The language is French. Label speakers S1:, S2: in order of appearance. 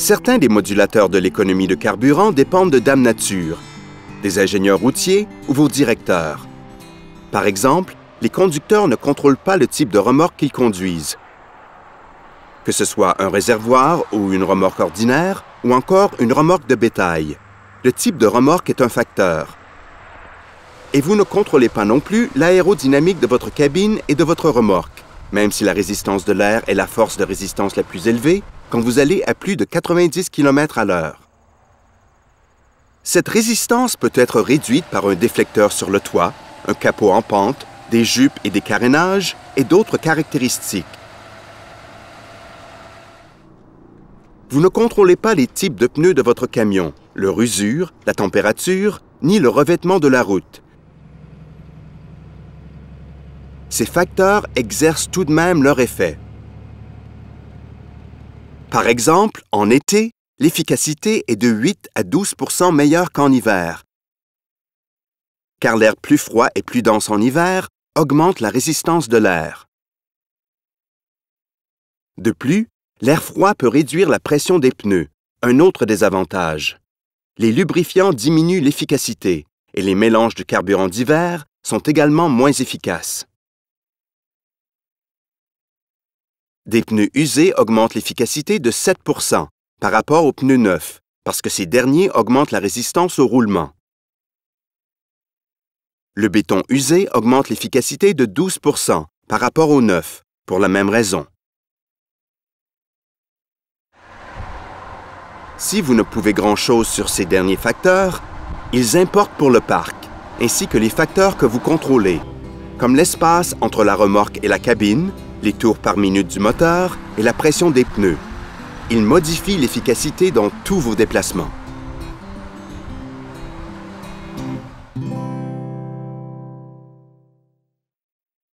S1: Certains des modulateurs de l'économie de carburant dépendent de Dame Nature, des ingénieurs routiers ou vos directeurs. Par exemple, les conducteurs ne contrôlent pas le type de remorque qu'ils conduisent. Que ce soit un réservoir ou une remorque ordinaire, ou encore une remorque de bétail, le type de remorque est un facteur. Et vous ne contrôlez pas non plus l'aérodynamique de votre cabine et de votre remorque. Même si la résistance de l'air est la force de résistance la plus élevée, quand vous allez à plus de 90 km à l'heure. Cette résistance peut être réduite par un déflecteur sur le toit, un capot en pente, des jupes et des carénages, et d'autres caractéristiques. Vous ne contrôlez pas les types de pneus de votre camion, leur usure, la température, ni le revêtement de la route ces facteurs exercent tout de même leur effet. Par exemple, en été, l'efficacité est de 8 à 12 meilleure qu'en hiver. Car l'air plus froid et plus dense en hiver augmente la résistance de l'air. De plus, l'air froid peut réduire la pression des pneus, un autre désavantage. Les lubrifiants diminuent l'efficacité et les mélanges de carburants d'hiver sont également moins efficaces. des pneus usés augmentent l'efficacité de 7 par rapport aux pneus neufs, parce que ces derniers augmentent la résistance au roulement. Le béton usé augmente l'efficacité de 12 par rapport aux neufs, pour la même raison. Si vous ne pouvez grand-chose sur ces derniers facteurs, ils importent pour le parc, ainsi que les facteurs que vous contrôlez, comme l'espace entre la remorque et la cabine, les tours par minute du moteur et la pression des pneus. Il modifie l'efficacité dans tous vos déplacements.